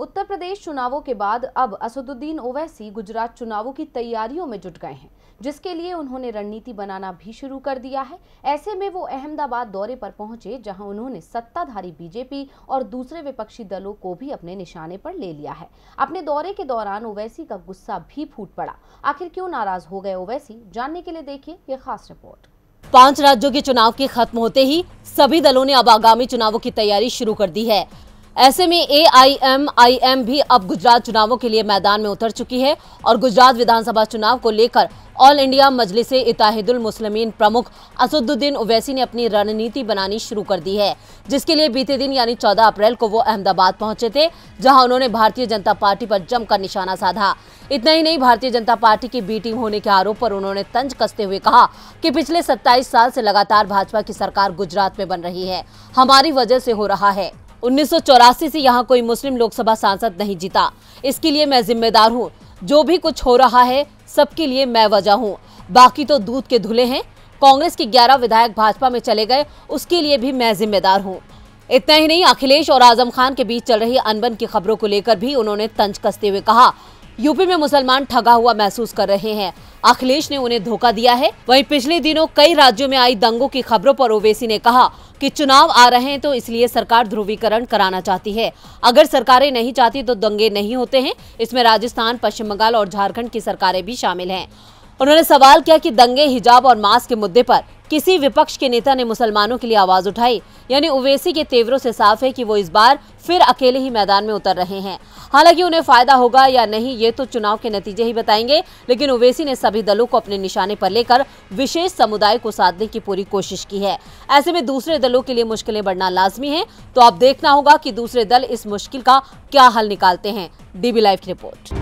उत्तर प्रदेश चुनावों के बाद अब असदुद्दीन ओवैसी गुजरात चुनावों की तैयारियों में जुट गए हैं जिसके लिए उन्होंने रणनीति बनाना भी शुरू कर दिया है ऐसे में वो अहमदाबाद दौरे पर पहुंचे जहां उन्होंने सत्ताधारी बीजेपी और दूसरे विपक्षी दलों को भी अपने निशाने पर ले लिया है अपने दौरे के दौरान ओवैसी का गुस्सा भी फूट पड़ा आखिर क्यों नाराज हो गए ओवैसी जानने के लिए देखिए ये खास रिपोर्ट पांच राज्यों के चुनाव के खत्म होते ही सभी दलों ने अब आगामी चुनावों की तैयारी शुरू कर दी है ऐसे में एआईएमआईएम भी अब गुजरात चुनावों के लिए मैदान में उतर चुकी है और गुजरात विधानसभा चुनाव को लेकर ऑल इंडिया मजलिस इताहिदुल मुस्लिमीन प्रमुख असदुद्दीन ओवैसी ने अपनी रणनीति बनानी शुरू कर दी है जिसके लिए बीते दिन यानी 14 अप्रैल को वो अहमदाबाद पहुंचे थे जहां उन्होंने भारतीय जनता पार्टी पर जमकर निशाना साधा इतना ही नहीं भारतीय जनता पार्टी की बी टीम होने के आरोप पर उन्होंने तंज कसते हुए कहा कि पिछले सत्ताईस साल से लगातार भाजपा की सरकार गुजरात में बन रही है हमारी वजह से हो रहा है उन्नीस से यहाँ कोई मुस्लिम लोकसभा सांसद नहीं जीता इसके लिए मैं जिम्मेदार हूँ जो भी कुछ हो रहा है सबके लिए मैं वजह हूँ बाकी तो दूध के धुले हैं कांग्रेस के 11 विधायक भाजपा में चले गए उसके लिए भी मैं जिम्मेदार हूँ इतना ही नहीं अखिलेश और आजम खान के बीच चल रही अनबन की खबरों को लेकर भी उन्होंने तंज कसते हुए कहा यूपी में मुसलमान ठगा हुआ महसूस कर रहे हैं अखिलेश ने उन्हें धोखा दिया है वहीं पिछले दिनों कई राज्यों में आई दंगों की खबरों पर ओवेसी ने कहा कि चुनाव आ रहे हैं तो इसलिए सरकार ध्रुवीकरण कराना चाहती है अगर सरकारें नहीं चाहती तो दंगे नहीं होते हैं इसमें राजस्थान पश्चिम बंगाल और झारखंड की सरकारें भी शामिल है उन्होंने सवाल किया कि दंगे हिजाब और मास्क के मुद्दे पर किसी विपक्ष के नेता ने मुसलमानों के लिए आवाज उठाई यानी उवैसी के तेवरों से साफ है कि वो इस बार फिर अकेले ही मैदान में उतर रहे हैं हालांकि उन्हें फायदा होगा या नहीं ये तो चुनाव के नतीजे ही बताएंगे लेकिन उवैसी ने सभी दलों को अपने निशाने पर लेकर विशेष समुदाय को साधने की पूरी कोशिश की है ऐसे में दूसरे दलों के लिए मुश्किलें बढ़ना लाजमी है तो अब देखना होगा की दूसरे दल इस मुश्किल का क्या हल निकालते हैं डीबी लाइव की रिपोर्ट